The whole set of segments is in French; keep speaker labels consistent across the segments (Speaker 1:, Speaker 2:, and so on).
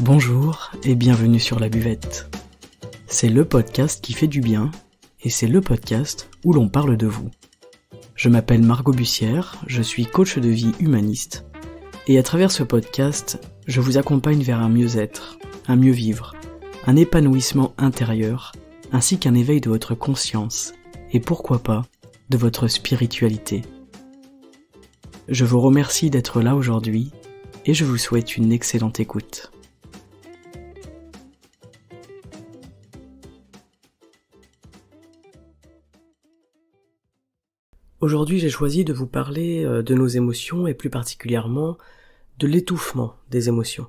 Speaker 1: Bonjour et bienvenue sur La Buvette. C'est le podcast qui fait du bien et c'est le podcast où l'on parle de vous. Je m'appelle Margot Bussière, je suis coach de vie humaniste et à travers ce podcast, je vous accompagne vers un mieux-être, un mieux-vivre, un épanouissement intérieur ainsi qu'un éveil de votre conscience et pourquoi pas de votre spiritualité. Je vous remercie d'être là aujourd'hui et je vous souhaite une excellente écoute. Aujourd'hui j'ai choisi de vous parler euh, de nos émotions et plus particulièrement de l'étouffement des émotions.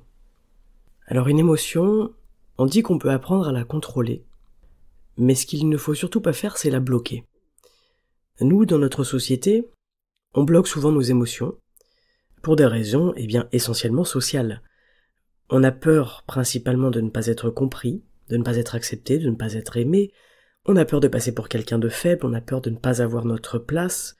Speaker 1: Alors une émotion, on dit qu'on peut apprendre à la contrôler, mais ce qu'il ne faut surtout pas faire c'est la bloquer. Nous, dans notre société, on bloque souvent nos émotions pour des raisons eh bien, essentiellement sociales. On a peur principalement de ne pas être compris, de ne pas être accepté, de ne pas être aimé. On a peur de passer pour quelqu'un de faible, on a peur de ne pas avoir notre place.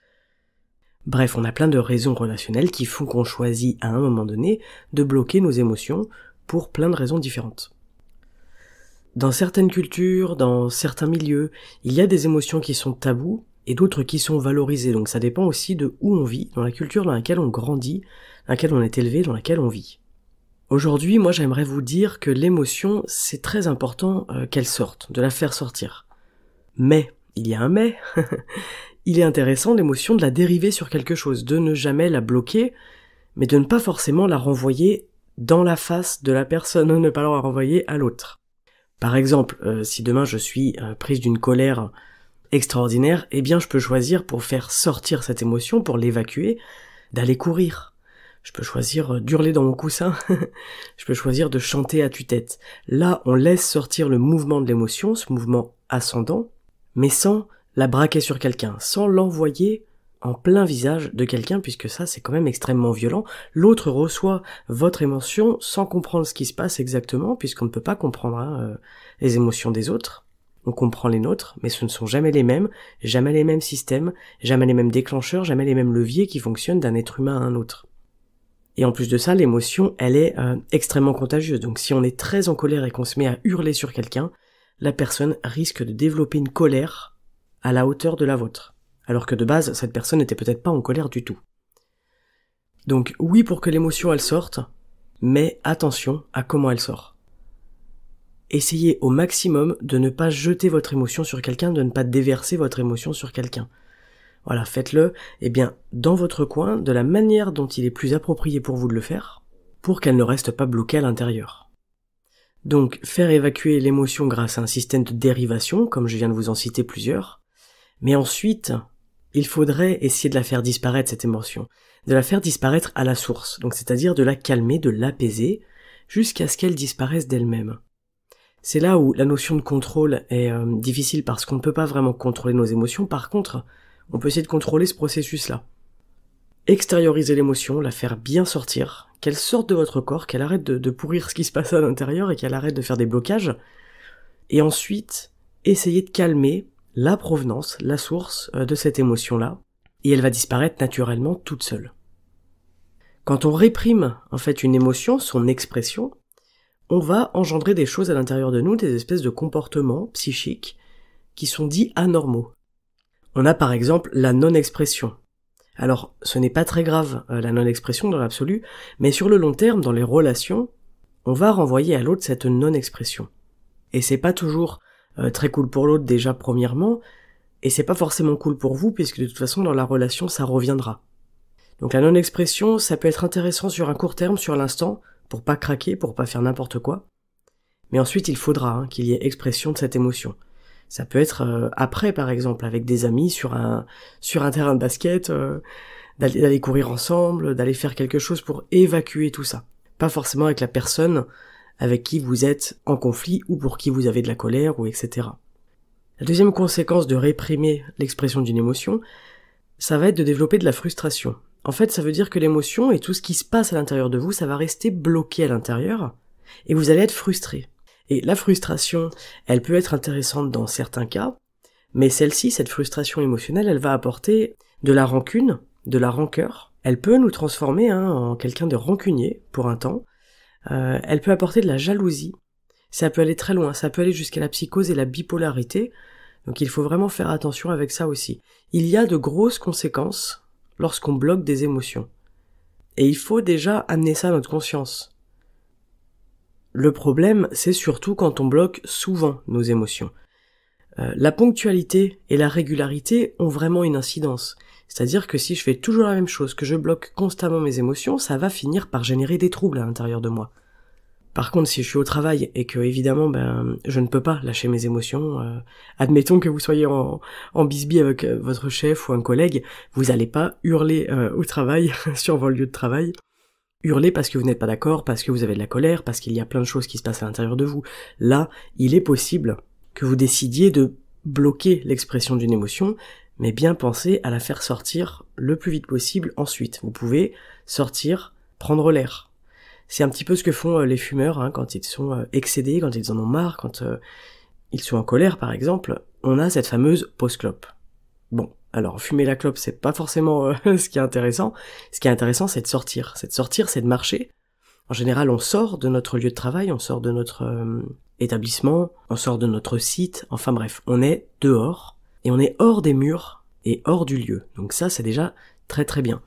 Speaker 1: Bref, on a plein de raisons relationnelles qui font qu'on choisit à un moment donné de bloquer nos émotions pour plein de raisons différentes. Dans certaines cultures, dans certains milieux, il y a des émotions qui sont tabous et d'autres qui sont valorisés. Donc ça dépend aussi de où on vit, dans la culture dans laquelle on grandit, dans laquelle on est élevé, dans laquelle on vit. Aujourd'hui, moi j'aimerais vous dire que l'émotion, c'est très important euh, qu'elle sorte, de la faire sortir. Mais, il y a un mais, il est intéressant l'émotion de la dériver sur quelque chose, de ne jamais la bloquer, mais de ne pas forcément la renvoyer dans la face de la personne, ne pas la renvoyer à l'autre. Par exemple, euh, si demain je suis euh, prise d'une colère extraordinaire, eh bien je peux choisir pour faire sortir cette émotion, pour l'évacuer, d'aller courir. Je peux choisir euh, d'hurler dans mon coussin. je peux choisir de chanter à tue-tête. Là, on laisse sortir le mouvement de l'émotion, ce mouvement ascendant, mais sans la braquer sur quelqu'un, sans l'envoyer en plein visage de quelqu'un, puisque ça c'est quand même extrêmement violent. L'autre reçoit votre émotion sans comprendre ce qui se passe exactement, puisqu'on ne peut pas comprendre hein, euh, les émotions des autres on comprend les nôtres, mais ce ne sont jamais les mêmes, jamais les mêmes systèmes, jamais les mêmes déclencheurs, jamais les mêmes leviers qui fonctionnent d'un être humain à un autre. Et en plus de ça, l'émotion, elle est euh, extrêmement contagieuse. Donc si on est très en colère et qu'on se met à hurler sur quelqu'un, la personne risque de développer une colère à la hauteur de la vôtre. Alors que de base, cette personne n'était peut-être pas en colère du tout. Donc oui pour que l'émotion elle sorte, mais attention à comment elle sort essayez au maximum de ne pas jeter votre émotion sur quelqu'un, de ne pas déverser votre émotion sur quelqu'un. Voilà, faites-le, eh bien, dans votre coin, de la manière dont il est plus approprié pour vous de le faire, pour qu'elle ne reste pas bloquée à l'intérieur. Donc, faire évacuer l'émotion grâce à un système de dérivation, comme je viens de vous en citer plusieurs, mais ensuite, il faudrait essayer de la faire disparaître, cette émotion, de la faire disparaître à la source, donc c'est-à-dire de la calmer, de l'apaiser, jusqu'à ce qu'elle disparaisse d'elle-même. C'est là où la notion de contrôle est euh, difficile parce qu'on ne peut pas vraiment contrôler nos émotions. Par contre, on peut essayer de contrôler ce processus-là. Extérioriser l'émotion, la faire bien sortir, qu'elle sorte de votre corps, qu'elle arrête de, de pourrir ce qui se passe à l'intérieur et qu'elle arrête de faire des blocages. Et ensuite, essayer de calmer la provenance, la source euh, de cette émotion-là, et elle va disparaître naturellement toute seule. Quand on réprime en fait une émotion, son expression, on va engendrer des choses à l'intérieur de nous, des espèces de comportements psychiques qui sont dits anormaux. On a par exemple la non-expression. Alors, ce n'est pas très grave, euh, la non-expression dans l'absolu, mais sur le long terme, dans les relations, on va renvoyer à l'autre cette non-expression. Et c'est pas toujours euh, très cool pour l'autre déjà premièrement, et c'est pas forcément cool pour vous puisque de toute façon dans la relation ça reviendra. Donc la non-expression, ça peut être intéressant sur un court terme, sur l'instant, pour pas craquer, pour pas faire n'importe quoi. Mais ensuite, il faudra hein, qu'il y ait expression de cette émotion. Ça peut être euh, après, par exemple, avec des amis sur un sur un terrain de basket, euh, d'aller courir ensemble, d'aller faire quelque chose pour évacuer tout ça. Pas forcément avec la personne avec qui vous êtes en conflit ou pour qui vous avez de la colère ou etc. La deuxième conséquence de réprimer l'expression d'une émotion, ça va être de développer de la frustration, en fait, ça veut dire que l'émotion et tout ce qui se passe à l'intérieur de vous, ça va rester bloqué à l'intérieur et vous allez être frustré. Et la frustration, elle peut être intéressante dans certains cas, mais celle-ci, cette frustration émotionnelle, elle va apporter de la rancune, de la rancœur. Elle peut nous transformer hein, en quelqu'un de rancunier pour un temps. Euh, elle peut apporter de la jalousie. Ça peut aller très loin, ça peut aller jusqu'à la psychose et la bipolarité. Donc il faut vraiment faire attention avec ça aussi. Il y a de grosses conséquences lorsqu'on bloque des émotions. Et il faut déjà amener ça à notre conscience. Le problème, c'est surtout quand on bloque souvent nos émotions. Euh, la ponctualité et la régularité ont vraiment une incidence. C'est-à-dire que si je fais toujours la même chose, que je bloque constamment mes émotions, ça va finir par générer des troubles à l'intérieur de moi. Par contre, si je suis au travail et que évidemment, ben, je ne peux pas lâcher mes émotions. Euh, admettons que vous soyez en, en avec euh, votre chef ou un collègue, vous n'allez pas hurler euh, au travail sur vos lieux de travail. Hurler parce que vous n'êtes pas d'accord, parce que vous avez de la colère, parce qu'il y a plein de choses qui se passent à l'intérieur de vous. Là, il est possible que vous décidiez de bloquer l'expression d'une émotion, mais bien penser à la faire sortir le plus vite possible ensuite. Vous pouvez sortir, prendre l'air, c'est un petit peu ce que font euh, les fumeurs hein, quand ils sont euh, excédés, quand ils en ont marre, quand euh, ils sont en colère par exemple. On a cette fameuse post clope. Bon, alors fumer la clope, c'est pas forcément ce qui est intéressant. Ce qui est intéressant, c'est de sortir. C'est de sortir, c'est de marcher. En général, on sort de notre lieu de travail, on sort de notre établissement, on sort de notre site. Enfin bref, on est dehors et on est hors des murs et hors du lieu. Donc ça, c'est déjà très très bien.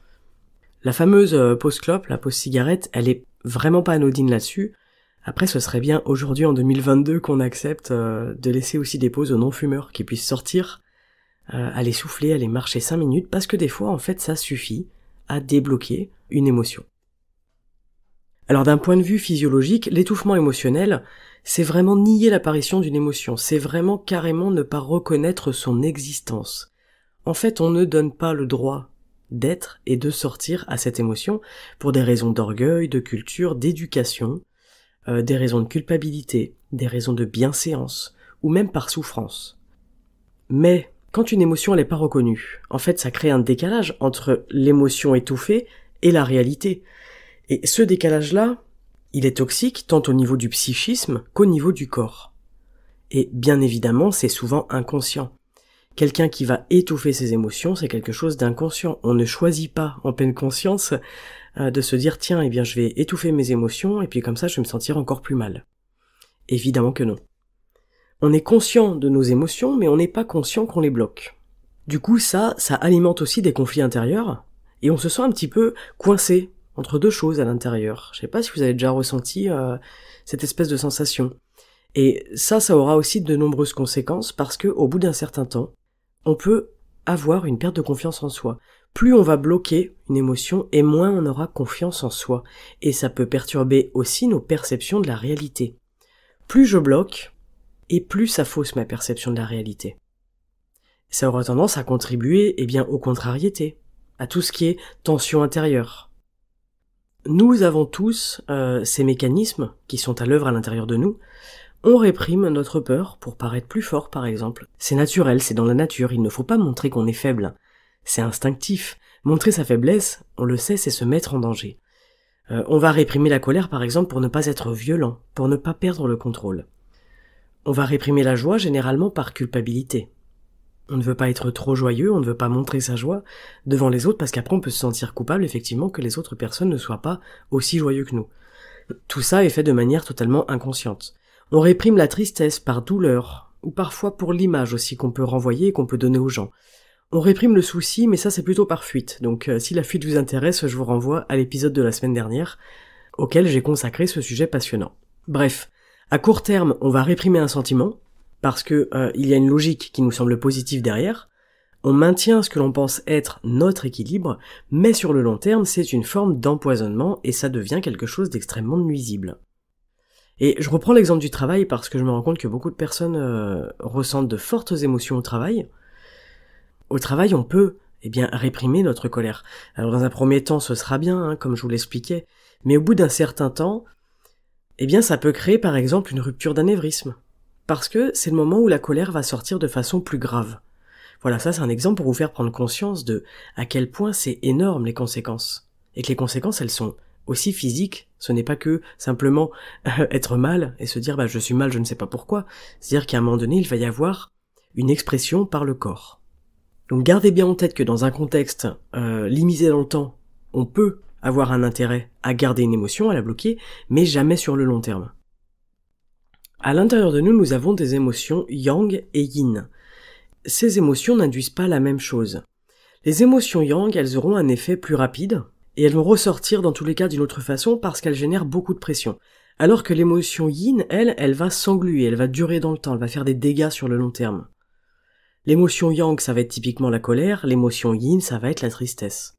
Speaker 1: La fameuse post clope, la post cigarette, elle est vraiment pas anodine là-dessus. Après, ce serait bien aujourd'hui en 2022 qu'on accepte euh, de laisser aussi des pauses aux non-fumeurs qui puissent sortir, euh, aller souffler, aller marcher 5 minutes, parce que des fois, en fait, ça suffit à débloquer une émotion. Alors d'un point de vue physiologique, l'étouffement émotionnel, c'est vraiment nier l'apparition d'une émotion, c'est vraiment carrément ne pas reconnaître son existence. En fait, on ne donne pas le droit d'être et de sortir à cette émotion pour des raisons d'orgueil, de culture, d'éducation, euh, des raisons de culpabilité, des raisons de bienséance, ou même par souffrance. Mais quand une émotion n'est pas reconnue, en fait ça crée un décalage entre l'émotion étouffée et la réalité. Et ce décalage-là, il est toxique tant au niveau du psychisme qu'au niveau du corps. Et bien évidemment, c'est souvent inconscient. Quelqu'un qui va étouffer ses émotions, c'est quelque chose d'inconscient. On ne choisit pas en pleine conscience euh, de se dire tiens, eh bien je vais étouffer mes émotions et puis comme ça je vais me sentir encore plus mal. Évidemment que non. On est conscient de nos émotions, mais on n'est pas conscient qu'on les bloque. Du coup, ça, ça alimente aussi des conflits intérieurs, et on se sent un petit peu coincé entre deux choses à l'intérieur. Je sais pas si vous avez déjà ressenti euh, cette espèce de sensation. Et ça, ça aura aussi de nombreuses conséquences parce que, au bout d'un certain temps, on peut avoir une perte de confiance en soi. Plus on va bloquer une émotion et moins on aura confiance en soi. Et ça peut perturber aussi nos perceptions de la réalité. Plus je bloque, et plus ça fausse ma perception de la réalité. Ça aura tendance à contribuer, eh bien, aux contrariétés, à tout ce qui est tension intérieure. Nous avons tous euh, ces mécanismes qui sont à l'œuvre à l'intérieur de nous, on réprime notre peur pour paraître plus fort, par exemple. C'est naturel, c'est dans la nature, il ne faut pas montrer qu'on est faible. C'est instinctif. Montrer sa faiblesse, on le sait, c'est se mettre en danger. Euh, on va réprimer la colère, par exemple, pour ne pas être violent, pour ne pas perdre le contrôle. On va réprimer la joie généralement par culpabilité. On ne veut pas être trop joyeux, on ne veut pas montrer sa joie devant les autres parce qu'après on peut se sentir coupable effectivement que les autres personnes ne soient pas aussi joyeux que nous. Tout ça est fait de manière totalement inconsciente. On réprime la tristesse par douleur, ou parfois pour l'image aussi qu'on peut renvoyer et qu'on peut donner aux gens. On réprime le souci, mais ça c'est plutôt par fuite, donc euh, si la fuite vous intéresse, je vous renvoie à l'épisode de la semaine dernière, auquel j'ai consacré ce sujet passionnant. Bref, à court terme, on va réprimer un sentiment, parce que euh, il y a une logique qui nous semble positive derrière, on maintient ce que l'on pense être notre équilibre, mais sur le long terme, c'est une forme d'empoisonnement et ça devient quelque chose d'extrêmement nuisible. Et je reprends l'exemple du travail parce que je me rends compte que beaucoup de personnes euh, ressentent de fortes émotions au travail. Au travail, on peut, eh bien, réprimer notre colère. Alors dans un premier temps, ce sera bien, hein, comme je vous l'expliquais, mais au bout d'un certain temps, eh bien, ça peut créer par exemple une rupture d'anévrisme. Parce que c'est le moment où la colère va sortir de façon plus grave. Voilà, ça c'est un exemple pour vous faire prendre conscience de à quel point c'est énorme les conséquences. Et que les conséquences, elles sont aussi physique. Ce n'est pas que simplement euh, être mal et se dire bah je suis mal, je ne sais pas pourquoi. C'est-à-dire qu'à un moment donné, il va y avoir une expression par le corps. Donc gardez bien en tête que dans un contexte euh, limité dans le temps, on peut avoir un intérêt à garder une émotion, à la bloquer, mais jamais sur le long terme. À l'intérieur de nous, nous avons des émotions yang et yin. Ces émotions n'induisent pas la même chose. Les émotions yang, elles auront un effet plus rapide, et elles vont ressortir dans tous les cas d'une autre façon parce qu'elles génèrent beaucoup de pression. Alors que l'émotion yin, elle, elle va s'engluer, elle va durer dans le temps, elle va faire des dégâts sur le long terme. L'émotion yang, ça va être typiquement la colère, l'émotion yin, ça va être la tristesse.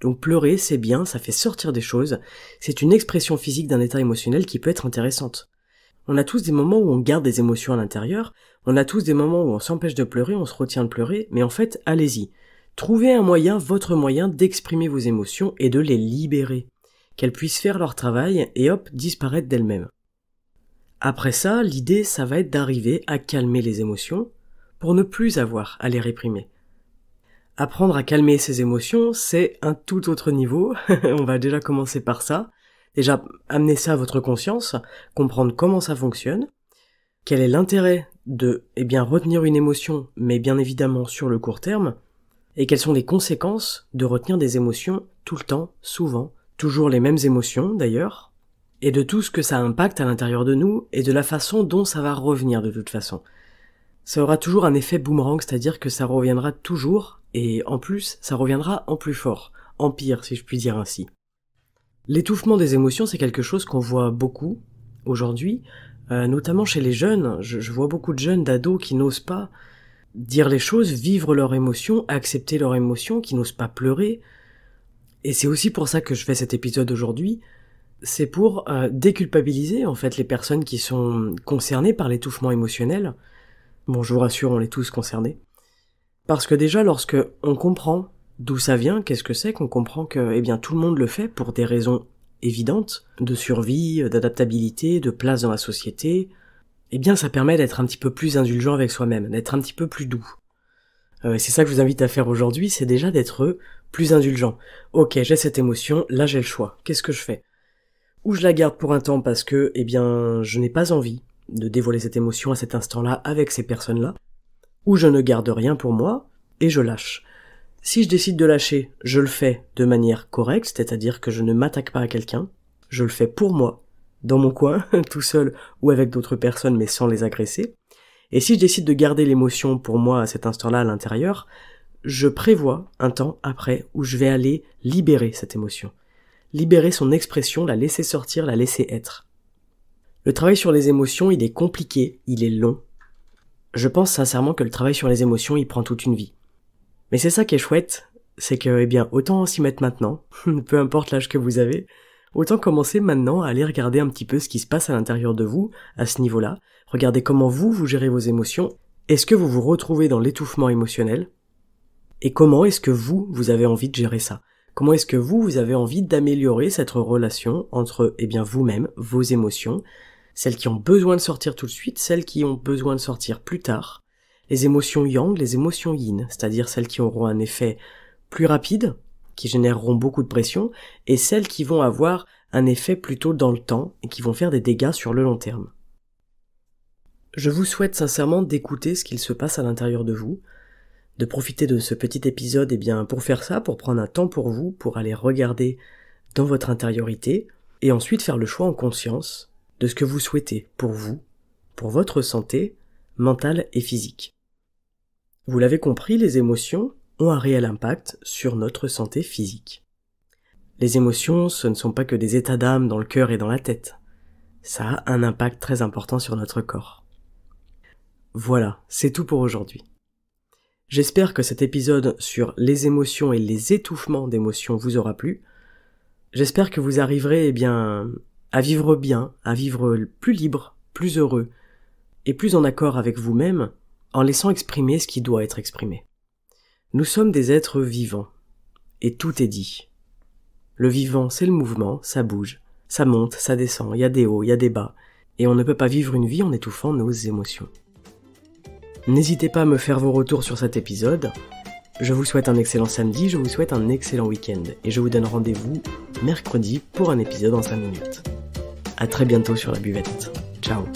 Speaker 1: Donc pleurer, c'est bien, ça fait sortir des choses, c'est une expression physique d'un état émotionnel qui peut être intéressante. On a tous des moments où on garde des émotions à l'intérieur, on a tous des moments où on s'empêche de pleurer, on se retient de pleurer, mais en fait, allez-y. Trouvez un moyen, votre moyen, d'exprimer vos émotions et de les libérer, qu'elles puissent faire leur travail et hop, disparaître d'elles-mêmes. Après ça, l'idée, ça va être d'arriver à calmer les émotions pour ne plus avoir à les réprimer. Apprendre à calmer ses émotions, c'est un tout autre niveau, on va déjà commencer par ça, déjà amener ça à votre conscience, comprendre comment ça fonctionne, quel est l'intérêt de eh bien retenir une émotion, mais bien évidemment sur le court terme, et quelles sont les conséquences de retenir des émotions tout le temps, souvent, toujours les mêmes émotions d'ailleurs, et de tout ce que ça impacte à l'intérieur de nous et de la façon dont ça va revenir de toute façon. Ça aura toujours un effet boomerang, c'est-à-dire que ça reviendra toujours, et en plus, ça reviendra en plus fort, en pire si je puis dire ainsi. L'étouffement des émotions, c'est quelque chose qu'on voit beaucoup aujourd'hui, euh, notamment chez les jeunes. Je, je vois beaucoup de jeunes d'ados qui n'osent pas dire les choses, vivre leurs émotions, accepter leurs émotions, qui n'osent pas pleurer. Et c'est aussi pour ça que je fais cet épisode aujourd'hui. C'est pour euh, déculpabiliser en fait les personnes qui sont concernées par l'étouffement émotionnel. Bon, je vous rassure, on est tous concernés. Parce que déjà, lorsque on comprend d'où ça vient, qu'est-ce que c'est, qu'on comprend que, eh bien, tout le monde le fait pour des raisons évidentes de survie, d'adaptabilité, de place dans la société, eh bien ça permet d'être un petit peu plus indulgent avec soi-même, d'être un petit peu plus doux. Euh, c'est ça que je vous invite à faire aujourd'hui, c'est déjà d'être plus indulgent. Ok, j'ai cette émotion, là j'ai le choix, qu'est-ce que je fais Ou je la garde pour un temps parce que, eh bien, je n'ai pas envie de dévoiler cette émotion à cet instant-là avec ces personnes-là, ou je ne garde rien pour moi et je lâche. Si je décide de lâcher, je le fais de manière correcte, c'est-à-dire que je ne m'attaque pas à quelqu'un, je le fais pour moi, dans mon coin, tout seul ou avec d'autres personnes mais sans les agresser. Et si je décide de garder l'émotion pour moi à cet instant-là à l'intérieur, je prévois un temps après où je vais aller libérer cette émotion. Libérer son expression, la laisser sortir, la laisser être. Le travail sur les émotions, il est compliqué, il est long. Je pense sincèrement que le travail sur les émotions, il prend toute une vie. Mais c'est ça qui est chouette, c'est que, eh bien, autant s'y mettre maintenant, peu importe l'âge que vous avez, autant commencer maintenant à aller regarder un petit peu ce qui se passe à l'intérieur de vous, à ce niveau-là. Regardez comment vous, vous gérez vos émotions. Est-ce que vous vous retrouvez dans l'étouffement émotionnel Et comment est-ce que vous, vous avez envie de gérer ça Comment est-ce que vous, vous avez envie d'améliorer cette relation entre, eh bien, vous-même, vos émotions, celles qui ont besoin de sortir tout de suite, celles qui ont besoin de sortir plus tard, les émotions yang, les émotions yin, c'est-à-dire celles qui auront un effet plus rapide, qui généreront beaucoup de pression, et celles qui vont avoir un effet plutôt dans le temps et qui vont faire des dégâts sur le long terme. Je vous souhaite sincèrement d'écouter ce qu'il se passe à l'intérieur de vous, de profiter de ce petit épisode et eh bien pour faire ça, pour prendre un temps pour vous, pour aller regarder dans votre intériorité, et ensuite faire le choix en conscience de ce que vous souhaitez pour vous, pour votre santé mentale et physique. Vous l'avez compris, les émotions, ont un réel impact sur notre santé physique. Les émotions, ce ne sont pas que des états d'âme dans le cœur et dans la tête. Ça a un impact très important sur notre corps. Voilà, c'est tout pour aujourd'hui. J'espère que cet épisode sur les émotions et les étouffements d'émotions vous aura plu. J'espère que vous arriverez eh bien à vivre bien, à vivre plus libre, plus heureux et plus en accord avec vous-même en laissant exprimer ce qui doit être exprimé. Nous sommes des êtres vivants, et tout est dit. Le vivant, c'est le mouvement, ça bouge, ça monte, ça descend, il y a des hauts, il y a des bas, et on ne peut pas vivre une vie en étouffant nos émotions. N'hésitez pas à me faire vos retours sur cet épisode. Je vous souhaite un excellent samedi, je vous souhaite un excellent week-end, et je vous donne rendez-vous mercredi pour un épisode en 5 minutes. A très bientôt sur la buvette. Ciao